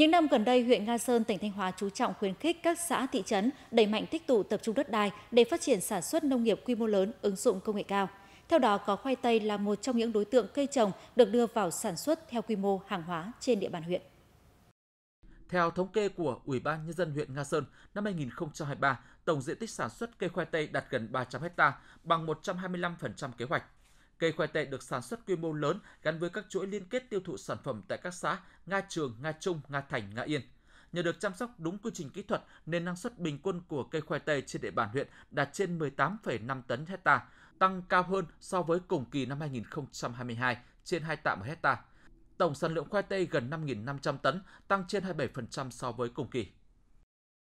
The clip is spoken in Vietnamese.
Những năm gần đây, huyện Nga Sơn, tỉnh Thanh Hóa chú trọng khuyến khích các xã thị trấn đẩy mạnh tích tụ tập trung đất đai để phát triển sản xuất nông nghiệp quy mô lớn, ứng dụng công nghệ cao. Theo đó, có khoai tây là một trong những đối tượng cây trồng được đưa vào sản xuất theo quy mô hàng hóa trên địa bàn huyện. Theo thống kê của Ủy ban Nhân dân huyện Nga Sơn, năm 2023, tổng diện tích sản xuất cây khoai tây đạt gần 300 ha, bằng 125% kế hoạch. Cây khoai tây được sản xuất quy mô lớn gắn với các chuỗi liên kết tiêu thụ sản phẩm tại các xã Nga Trường, Nga Trung, Nga Thành, Nga Yên. Nhờ được chăm sóc đúng quy trình kỹ thuật nên năng suất bình quân của cây khoai tây trên địa bàn huyện đạt trên 18,5 tấn hecta, tăng cao hơn so với cùng kỳ năm 2022 trên 2 tạ một hecta. Tổng sản lượng khoai tây gần 5.500 tấn, tăng trên 27% so với cùng kỳ.